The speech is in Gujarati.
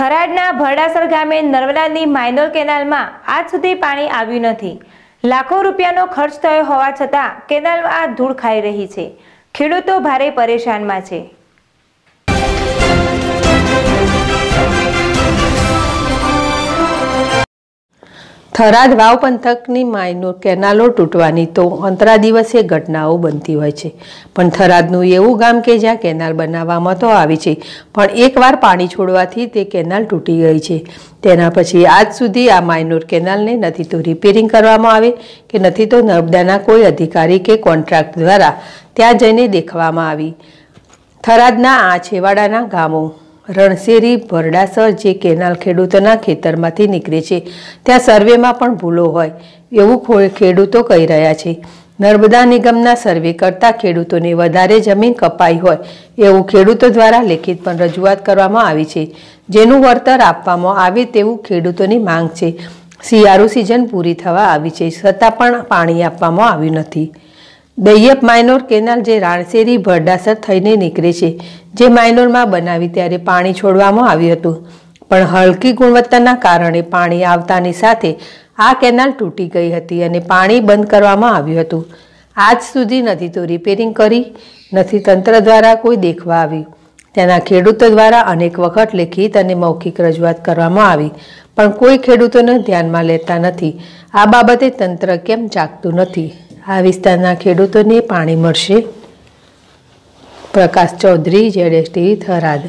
થરાદના ભરડાસર ગામે નર્મદાની માઇનોર કેનાલમાં આજ સુધી પાણી આવ્યું નથી લાખો રૂપિયાનો ખર્ચ થયો હોવા છતાં કેનાલમાં આ ધૂળ ખાઈ રહી છે ખેડૂતો ભારે પરેશાનમાં છે થરાદ વાવ પંથકની માઇનોર કેનાલો તૂટવાની તો અંતરા દિવસે ઘટનાઓ બનતી હોય છે પણ થરાદનું એવું ગામ કે જ્યાં કેનાલ બનાવવામાં તો આવી છે પણ એકવાર પાણી છોડવાથી તે કેનાલ તૂટી ગઈ છે તેના પછી આજ સુધી આ માઇનોર કેનાલને નથી તો રિપેરિંગ કરવામાં આવે કે નથી તો નર્મદાના કોઈ અધિકારી કે કોન્ટ્રાક્ટ દ્વારા ત્યાં જઈને દેખવામાં આવી થરાદના આ છેવાડાના ગામો રણસેરી ભરડાસર જે કેનાલ ખેડૂતોના ખેતરમાંથી નીકળે છે ત્યાં સર્વેમાં પણ ભૂલો હોય એવું ખેડૂતો કહી રહ્યા છે નર્મદા નિગમના સર્વે કરતા ખેડૂતોને વધારે જમીન કપાઈ હોય એવું ખેડૂતો દ્વારા લેખિત પણ રજૂઆત કરવામાં આવી છે જેનું વળતર આપવામાં આવે તેવું ખેડૂતોની માંગ છે શિયાળુ સિઝન પૂરી થવા આવી છે છતાં પણ પાણી આપવામાં આવ્યું નથી દૈયપ માઇનોર કેનાલ જે રાણસેરી ભરડાસર થઈને નીકળે છે જે માઇનોરમાં બનાવી ત્યારે પાણી છોડવામાં આવ્યું હતું પણ હલકી ગુણવત્તાના કારણે પાણી આવતાની સાથે આ કેનાલ તૂટી ગઈ હતી અને પાણી બંધ કરવામાં આવ્યું હતું આજ સુધી નથી તો રિપેરિંગ કરી નથી તંત્ર દ્વારા કોઈ દેખવા આવી તેના ખેડૂતો દ્વારા અનેક વખત લેખિત અને મૌખિક રજૂઆત કરવામાં આવી પણ કોઈ ખેડૂતોને ધ્યાનમાં લેતા નથી આ બાબતે તંત્ર કેમ જાગતું નથી આ વિસ્તારના ખેડૂતોને પાણી મળશે Prakash Chaudhary Z S TV Tharad